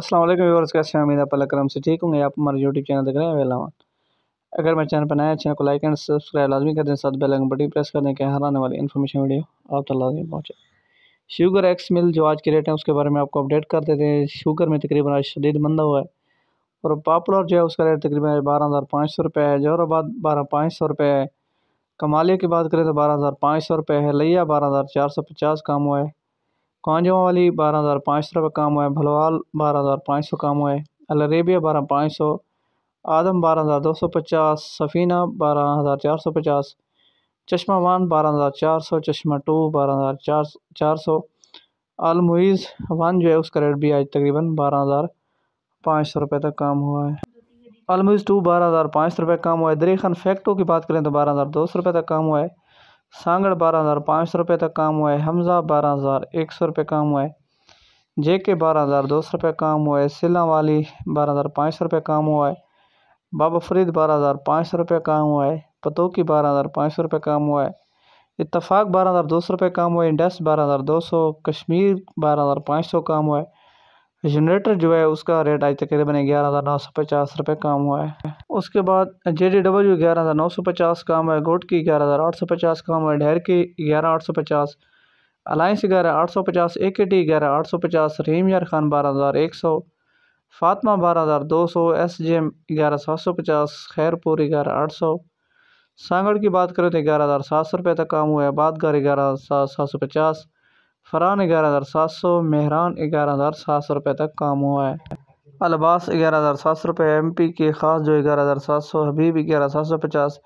अस्सलाम वालेकुम व्यूअर्स कैसे हैं उम्मीद आप अल्लाह करम से ठीक होंगे आप हमारे यूट्यूब चैनल देख रहे हैं वेलावन अगर मेरे चैनल पर नया चैनल को लाइक एंड सब्सक्राइब लाजमी कर दें साथ बेल आइकन बटन प्रेस कर दें कि हर आने वाली इन्फॉर्मेशन वीडियो आप तक लाजमी पहुँचे शुगर एक्स मिल जो आज के रेट है उसके बारे में आपको अपडेट कर देते हैं शुगर में तकरीबन आज शदीद मंदा हुआ है और पापुलर जो है उसका रेट तकरीबन बारह हज़ार पाँच सौ रुपये है जहराबाद बारह पाँच सौ रुपये है कमालिया की बात करें तो बारह हज़ार पाँच सौ रुपये है लिया बारह हज़ार चार सौ पचास काम हुआ है वाली बारह हज़ार पाँच सौ रुपये काम हुआ है भलवाल बारह हज़ार पाँच सौ काम हुआ है अलरेबिया बारह पाँच सौ आदम बारह हज़ार दो सौ पचास सफ़ीना बारह हज़ार चार सौ पचास चश्मा वन बारह हज़ार चार सौ चश्मा टू बारह हज़ार चार चार सौ आलमुइज़ वन जो है उसका रेट भी आज तकरीबन बारह हज़ार पाँच सौ रुपये तक काम हुआ है आलमुइज़ टू बारह हज़ार पाँच सौ रुपये काम हुआ है दरेखन फैक्टो की बात करें तो बारह हज़ार दो सौ रुपये तक काम हुआ है सांगड़ बारह हज़ार पाँच सौ रुपये तक काम हुआ है हमज़ा बारह हज़ार एक सौ रुपये काम हुआ है जे के बारह हज़ार दो सौ रुपये काम हुआ है सिला वाली बारह हज़ार पाँच सौ रुपये काम हुआ है बाबा फरीद बारह हज़ार पाँच सौ रुपये काम हुआ है पतोकी बारह हज़ार पाँच सौ रुपये काम हुआ है इतफाक़ बारह हज़ार दो सौ रुपये काम हुआ है इंडस बारह हज़ार दो सौ कश्मीर बारह हज़ार पाँच सौ काम हुआ है जनरेटर जो है उसका रेट आज तकरीबन ग्यारह हज़ार नौ सौ पचास रुपये काम हुआ है उसके बाद जे डी डब्ल्यू ग्यारह हज़ार नौ सौ पचास काम है गोट की ग्यारह हज़ार आठ सौ पचास काम है ढेर की ग्यारह आठ सौ पचास अलायंस ग्यारह आठ सौ पचास ए के टी ग्यारह आठ सौ पचास रहीम यार खान बारह हज़ार एक सौ फातमा बारह हज़ार दो सौ एस जे एम ग्यारह सात सौ पचास खैरपुर ग्यारह आठ सौ सांगड़ की बात करें तो ग्यारह हज़ार सात सौ रुपये तक काम हुआ है बादगार ग्यारह सात सौ पचास फरहान ग्यारह हज़ार सात सौ मेहरान ग्यारह हज़ार सात सौ रुपये तक काम हुआ है अलबास ग्यारह हज़ार सात सौ रुपये एम पी के ख़ास जो ग्यारह हज़ार सात सौ हबीब ग्यारह सात सौ पचास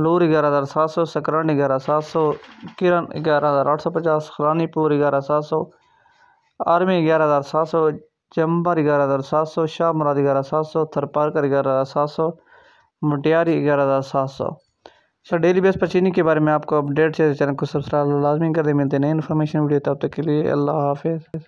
अलूर ग्यारह हज़ार सात सौ सकरण ग्यारह सात सौ किरण ग्यारह हज़ार आठ सौ पचास खरानीपुर ग्यारह सात सौ आर्मी ग्यारह हज़ार सात सौ चंबर ग्यारह हज़ार सात सौ शाह मुराद ग्यारह सात सौ थरपारकर ग्यारह हज़ार सात सौ मुटियारी ग्यारह हज़ार सात सौ सर डेली बेस पर चीनी के बारे में आपको अपडेट चाहिए चैनल को सब्सक्राइब लाजमी कर दे मिलते नई इन्फॉर्मेशन वीडियो तब तक के लिए अल्लाह हाफिज़